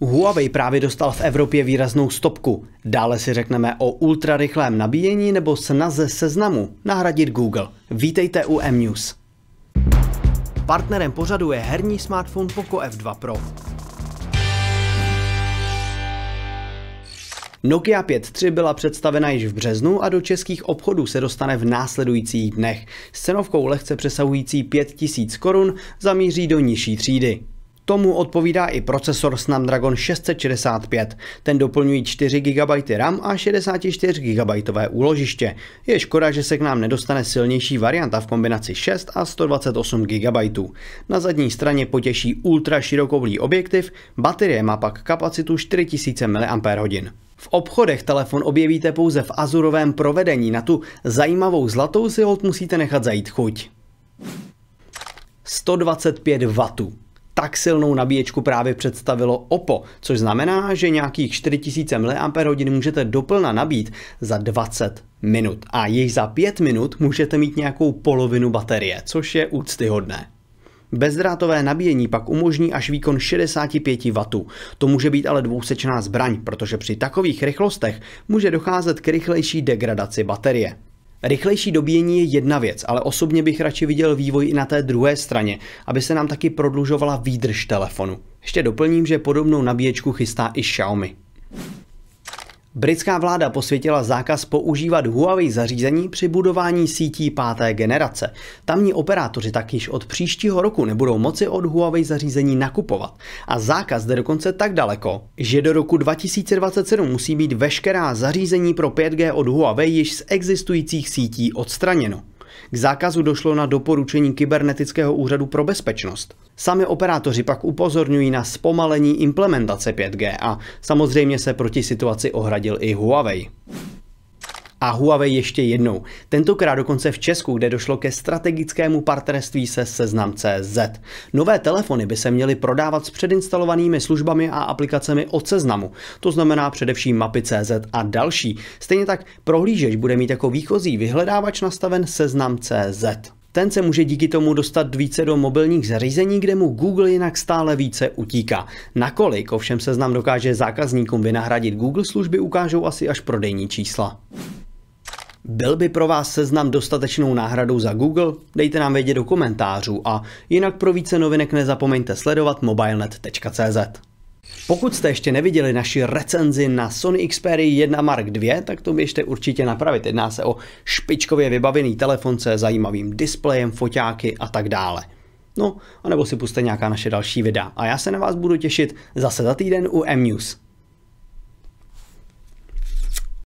Huawei právě dostal v Evropě výraznou stopku. Dále si řekneme o ultrarychlém nabíjení nebo snaze seznamu nahradit Google. Vítejte u M-News. Partnerem pořadu je herní smartphone Poco F2 Pro. Nokia 5.3 byla představena již v březnu a do českých obchodů se dostane v následujících dnech. S cenovkou lehce přesahující 5000 korun zamíří do nižší třídy. Tomu odpovídá i procesor Snapdragon 665. Ten doplňují 4 GB RAM a 64 GB úložiště. Je škoda, že se k nám nedostane silnější varianta v kombinaci 6 a 128 GB. Na zadní straně potěší ultra širokovlý objektiv, baterie má pak kapacitu 4000 mAh. V obchodech telefon objevíte pouze v azurovém provedení, na tu zajímavou zlatou si hold musíte nechat zajít chuť. 125 W tak silnou nabíječku právě představilo OPPO, což znamená, že nějakých 4000 mAh můžete doplna nabít za 20 minut a již za 5 minut můžete mít nějakou polovinu baterie, což je úctyhodné. Bezdrátové nabíjení pak umožní až výkon 65 W. To může být ale dvousečná zbraň, protože při takových rychlostech může docházet k rychlejší degradaci baterie. Rychlejší dobíjení je jedna věc, ale osobně bych radši viděl vývoj i na té druhé straně, aby se nám taky prodlužovala výdrž telefonu. Ještě doplním, že podobnou nabíječku chystá i Xiaomi. Britská vláda posvětila zákaz používat Huawei zařízení při budování sítí páté generace. Tamní operátoři tak již od příštího roku nebudou moci od Huawei zařízení nakupovat. A zákaz jde dokonce tak daleko, že do roku 2027 musí být veškerá zařízení pro 5G od Huawei již z existujících sítí odstraněno. K zákazu došlo na doporučení Kybernetického úřadu pro bezpečnost. Sami operátoři pak upozorňují na zpomalení implementace 5G a samozřejmě se proti situaci ohradil i Huawei a Huawei ještě jednou. Tentokrát dokonce v Česku, kde došlo ke strategickému partnerství se seznam CZ. Nové telefony by se měly prodávat s předinstalovanými službami a aplikacemi od seznamu, to znamená především mapy CZ a další. Stejně tak prohlížeč bude mít jako výchozí vyhledávač nastaven seznam CZ. Ten se může díky tomu dostat více do mobilních zařízení, kde mu Google jinak stále více utíká. Nakolik ovšem seznam dokáže zákazníkům vynahradit Google služby, ukážou asi až prodejní čísla. Byl by pro vás seznam dostatečnou náhradou za Google? Dejte nám vědět do komentářů a jinak pro více novinek nezapomeňte sledovat mobilenet.cz. Pokud jste ještě neviděli naši recenzi na Sony Xperia 1 Mark II, tak to běžte určitě napravit. Jedná se o špičkově vybavený telefon se zajímavým displejem, foťáky a tak dále. No, anebo si puste nějaká naše další videa. A já se na vás budu těšit zase za týden u M-News.